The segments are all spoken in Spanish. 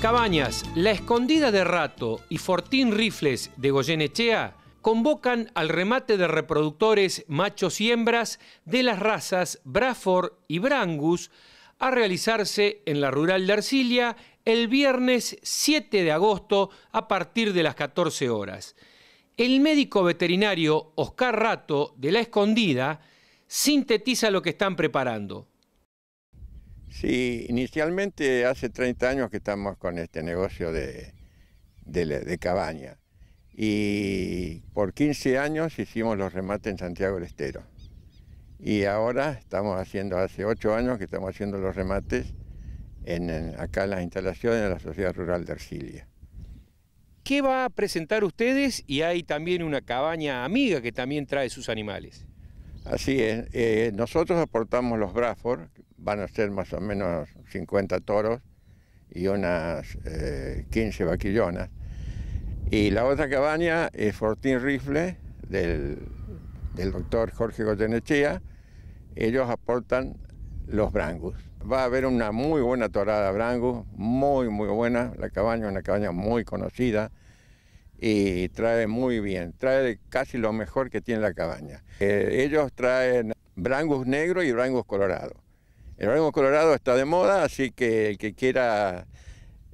Cabañas, La Escondida de Rato y Fortín Rifles de Goyenechea convocan al remate de reproductores machos y hembras de las razas Braford y Brangus a realizarse en la rural de Arcilia el viernes 7 de agosto a partir de las 14 horas. El médico veterinario Oscar Rato de La Escondida sintetiza lo que están preparando. Sí, inicialmente hace 30 años que estamos con este negocio de, de, cabaña y por 15 años hicimos los remates en Santiago del Estero. Y ahora estamos haciendo, hace 8 años que estamos haciendo los remates en, acá en las instalaciones de la Sociedad Rural de Arcilia. ¿Qué va a presentar ustedes? Y hay también una cabaña amiga que también trae sus animales. Así es, eh, nosotros aportamos los Bradford, van a ser más o menos 50 toros y unas 15 eh, vaquillonas. Y la otra cabaña es Fortín Rifle del, del doctor Jorge Goyenechea. Ellos aportan los brangus. Va a haber una muy buena torada brangus, muy, muy buena. La cabaña es una cabaña muy conocida y trae muy bien, trae casi lo mejor que tiene la cabaña. Eh, ellos traen brangus negro y brangus colorado. El organismo colorado está de moda, así que el que quiera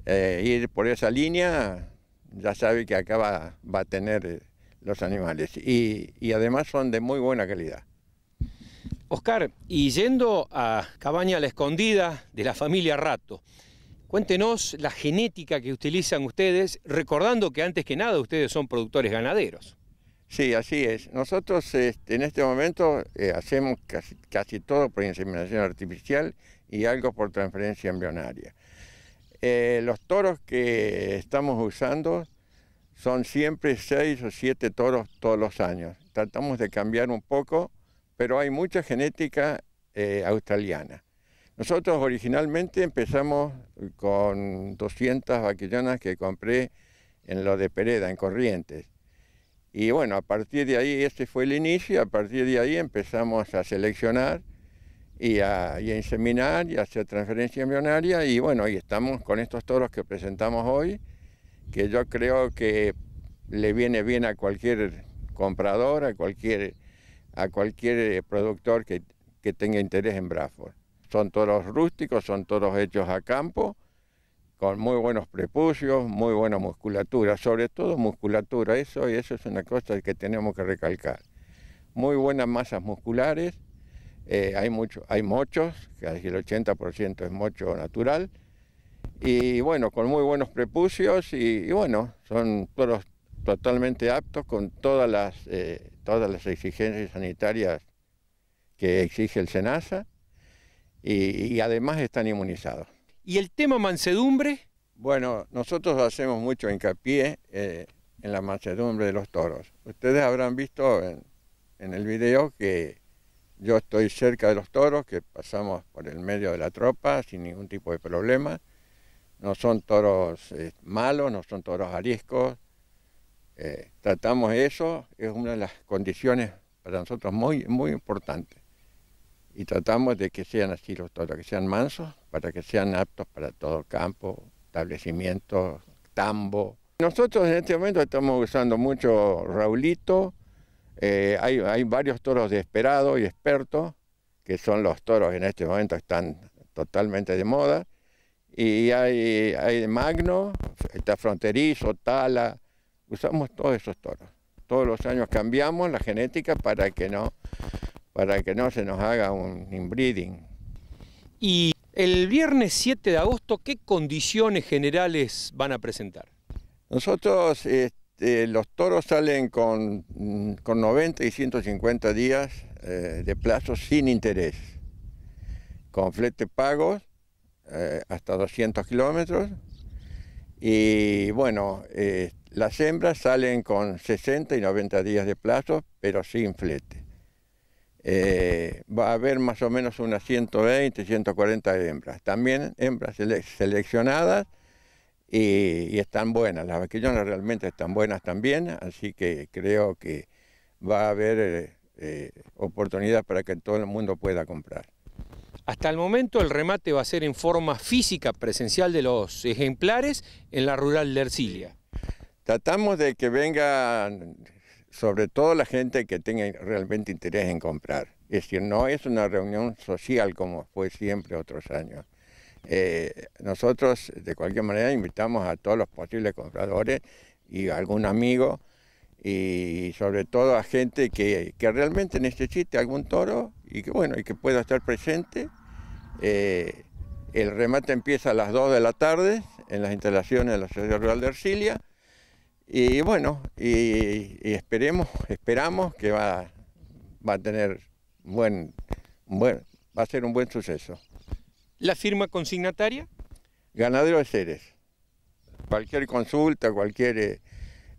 eh, ir por esa línea ya sabe que acá va, a tener eh, los animales y, además son de muy buena calidad. Oscar, y yendo a Cabaña la Escondida de la familia Rato, cuéntenos la genética que utilizan ustedes, recordando que antes que nada ustedes son productores ganaderos. Sí, así es. Nosotros este, en este momento eh, hacemos casi, todo por inseminación artificial y algo por transferencia embrionaria. Eh, los toros que estamos usando son siempre seis o siete toros todos los años. Tratamos de cambiar un poco, pero hay mucha genética eh, australiana. Nosotros originalmente empezamos con 200 vaquillonas que compré en lo de Pereda, en Corrientes y bueno, a partir de ahí, este fue el inicio, a partir de ahí empezamos a seleccionar y a, inseminar y a hacer transferencia embrionaria y bueno, ahí estamos con estos toros que presentamos hoy, que yo creo que le viene bien a cualquier comprador, a cualquier, a cualquier eh, productor que, que tenga interés en Bradford. Son toros rústicos, son toros hechos a campo con muy buenos prepucios, muy buena musculatura, sobre todo musculatura, eso y eso es una cosa que tenemos que recalcar. Muy buenas masas musculares, eh, hay, muchos, hay mochos, casi el 80% es mocho natural, y bueno, con muy buenos prepucios y, bueno, son todos totalmente aptos con todas las, eh, todas las exigencias sanitarias que exige el SENASA y además están inmunizados. Y el tema mansedumbre. Bueno, nosotros hacemos mucho hincapié eh, en la mansedumbre de los toros. Ustedes habrán visto en, el video que yo estoy cerca de los toros, que pasamos por el medio de la tropa sin ningún tipo de problema. No son toros eh, malos, no son toros ariscos. Eh, tratamos eso, es una de las condiciones para nosotros muy, muy importante. Y tratamos de que sean así los toros, que sean mansos, para que sean aptos para todo campo, establecimientos, tambo. Nosotros en este momento estamos usando mucho Raulito, eh, hay, varios toros de esperado y experto, que son los toros en este momento están totalmente de moda, y hay, hay Magno, está Fronterizo, Tala, usamos todos esos toros. Todos los años cambiamos la genética para que no, para que no se nos haga un inbreeding. Y el viernes 7 de agosto, ¿qué condiciones generales van a presentar? Nosotros, este, los toros salen con, 90 mm, y 150 días eh, de plazo sin interés, con flete pagos eh, hasta 200 kilómetros. Y bueno, eh, las hembras salen con 60 y 90 días de plazo, pero sin flete. Eh, va a haber más o menos unas 120, 140 hembras. También hembras seleccionadas y, están buenas. Las vaquillonas realmente están buenas también, así que creo que va a haber eh, eh, oportunidad para que todo el mundo pueda comprar. Hasta el momento el remate va a ser en forma física, presencial de los ejemplares en la rural de Ercilia. Tratamos de que vengan sobre todo la gente que tenga realmente interés en comprar. Es decir, no es una reunión social como fue siempre otros años. Eh, nosotros, de cualquier manera, invitamos a todos los posibles compradores y algún amigo y sobre todo a gente que, realmente necesite algún toro y que, bueno, y que pueda estar presente. Eh, el remate empieza a las 2 de la tarde en las instalaciones de la Sociedad Rural de Arcilia... Y bueno, y, esperemos, esperamos que va, a tener buen, buen, va a ser un buen suceso. ¿La firma consignataria? Ganadero de seres. Cualquier consulta, cualquier eh,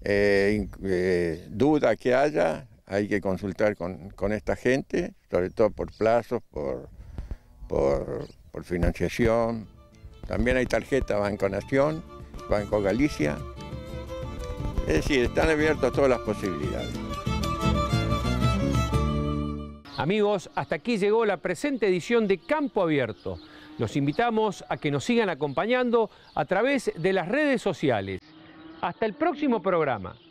eh, eh, duda que haya, hay que consultar con, esta gente, sobre todo por plazos, por, por, por financiación. También hay tarjeta Banco Nación, Banco Galicia. Es decir, están abiertas todas las posibilidades. Amigos, hasta aquí llegó la presente edición de Campo Abierto. Los invitamos a que nos sigan acompañando a través de las redes sociales. Hasta el próximo programa.